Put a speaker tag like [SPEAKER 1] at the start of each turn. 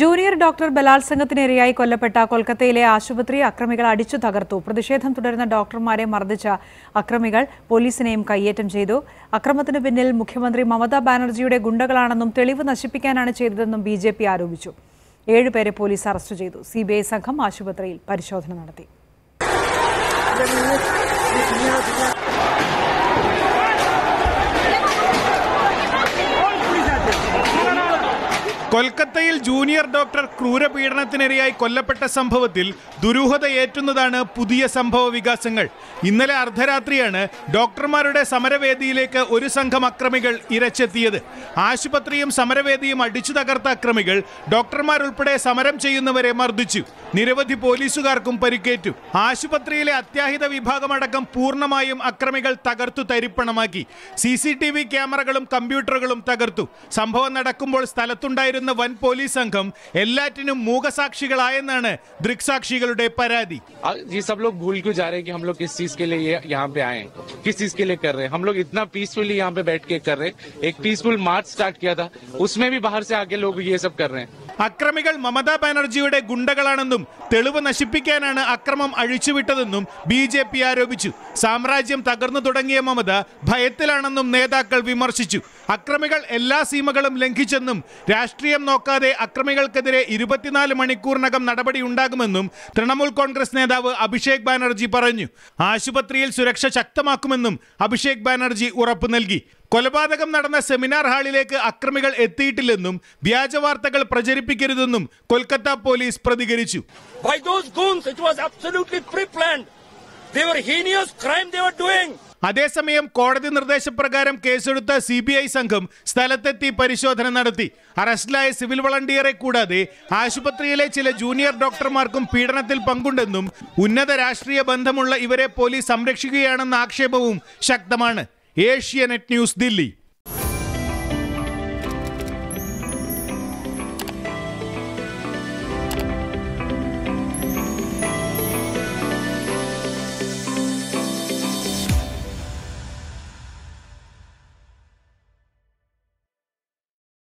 [SPEAKER 1] junior doctor ബലാത്സംഗത്തിനിരയായി കൊല്ലപ്പെട്ട കൊൽക്കത്തയിലെ ആശുപത്രി അക്രമികൾ അടിച്ചു തകർത്തു പ്രതിഷേധം തുടരുന്ന ഡോക്ടർമാരെ മർദ്ദിച്ച അക്രമികൾ പോലീസിനെയും കയ്യേറ്റം ചെയ്തു അക്രമത്തിന് പിന്നിൽ മുഖ്യമന്ത്രി മമതാ ബാനർജിയുടെ ഗുണ്ടകളാണെന്നും തെളിവ് നശിപ്പിക്കാനാണ് ചെയ്തതെന്നും ബി ആരോപിച്ചു ഏഴുപേരെ പോലീസ് അറസ്റ്റ് ചെയ്തു സി സംഘം ആശുപത്രിയിൽ പരിശോധന നടത്തി
[SPEAKER 2] കൊൽക്കത്തയിൽ ജൂനിയർ ഡോക്ടർ ക്രൂരപീഡനത്തിനിരയായി കൊല്ലപ്പെട്ട സംഭവത്തിൽ ദുരൂഹത ഏറ്റുന്നതാണ് പുതിയ സംഭവ വികാസങ്ങൾ ഇന്നലെ അർദ്ധരാത്രിയാണ് ഡോക്ടർമാരുടെ സമരവേദിയിലേക്ക് ഒരു സംഘം അക്രമികൾ ഇരച്ചെത്തിയത് ആശുപത്രിയും സമരവേദിയും അടിച്ചു തകർത്ത അക്രമികൾ ഡോക്ടർമാരുൾപ്പെടെ സമരം ചെയ്യുന്നവരെ മർദ്ദിച്ചു നിരവധി പോലീസുകാർക്കും പരിക്കേറ്റു ആശുപത്രിയിലെ അത്യാഹിത വിഭാഗമടക്കം പൂർണ്ണമായും അക്രമികൾ തകർത്തു തരിപ്പണമാക്കി സി ക്യാമറകളും കമ്പ്യൂട്ടറുകളും തകർത്തു സംഭവം നടക്കുമ്പോൾ സ്ഥലത്തുണ്ടായിരുന്നു ನ ವನ್ ಪೊಲೀಸ್ ಸಂಘಂ
[SPEAKER 3] ಎಲ್ಲಾтину ಮೂಗ ಸಾಕ್ಷಿಗಳಾಯೇನಣ್ಣ ದೃಕ್ ಸಾಕ್ಷಿಗಳೋಡೆ ಪರಾಧಿ ಅಜಿ ಸಬ್ ಲೋಗ್ ಗೂಲ್ ಕ್ಯೋ ಜಾ ರೇ ಹೇ ಕಿ ಹಮ್ ಲೋಗ್ ಇಸ್ ಚೀಸ್ ಕೆ ಲಿಯೇ ಯಹಾಂ ಪೇ ಆಯೇ ಕಿಸ್ ಚೀಸ್ ಕೆ ಲಿಯೇ ಕರ ರೇ ಹಮ್ ಲೋಗ್ ಇತ್ನಾ ಪೀಸ್ಫುಲ್ಲಿ ಯಹಾಂ ಪೇ ಬೈಟ್ ಕೆ ಕರ ರೇ ಏಕ್ ಪೀಸ್ಫುಲ್ ಮಾರ್ಚ್ ಸ್ಟಾರ್ಟ್ ಕಿಯಾ ಥಾ ಉಸ್ಮೇ ಭಿ ಬಹರ್ ಸೆ ಆಗ್ಲೇ ಲೋಗ್ ಯೇ ಸಬ್ ಕರ ರೇ ಹೈ
[SPEAKER 2] അക്രമികൾ മമതാ ബാനർജിയുടെ ഗുണ്ടകളാണെന്നും തെളിവ് നശിപ്പിക്കാനാണ് അക്രമം അഴിച്ചുവിട്ടതെന്നും ബി ജെ പി ആരോപിച്ചു സാമ്രാജ്യം തകർന്നു തുടങ്ങിയ മമത ഭയത്തിലാണെന്നും നേതാക്കൾ വിമർശിച്ചു അക്രമികൾ എല്ലാ സീമകളും ലംഘിച്ചെന്നും രാഷ്ട്രീയം നോക്കാതെ അക്രമികൾക്കെതിരെ ഇരുപത്തിനാല് മണിക്കൂറിനകം നടപടി ഉണ്ടാകുമെന്നും തൃണമൂൽ കോൺഗ്രസ് നേതാവ് അഭിഷേക് ബാനർജി പറഞ്ഞു ആശുപത്രിയിൽ സുരക്ഷ ശക്തമാക്കുമെന്നും അഭിഷേക് ബാനർജി ഉറപ്പു നൽകി കൊലപാതകം നടന്ന സെമിനാർ ഹാളിലേക്ക് അക്രമികൾ എത്തിയിട്ടില്ലെന്നും വ്യാജ വാർത്തകൾ പ്രചരിപ്പിക്കരുതെന്നും കൊൽക്കത്ത പോലീസ് പ്രതികരിച്ചു അതേസമയം കോടതി നിർദ്ദേശപ്രകാരം കേസെടുത്ത സി ബി ഐ സംഘം സ്ഥലത്തെത്തി പരിശോധന നടത്തി അറസ്റ്റിലായ സിവിൽ വളണ്ടിയറെ കൂടാതെ ആശുപത്രിയിലെ ചില ജൂനിയർ ഡോക്ടർമാർക്കും പീഡനത്തിൽ പങ്കുണ്ടെന്നും ഉന്നത രാഷ്ട്രീയ ബന്ധമുള്ള ഇവരെ പോലീസ് സംരക്ഷിക്കുകയാണെന്ന ആക്ഷേപവും ശക്തമാണ് ഏഷ്യാനെറ്റ് ന്യൂസ് ദില്ലി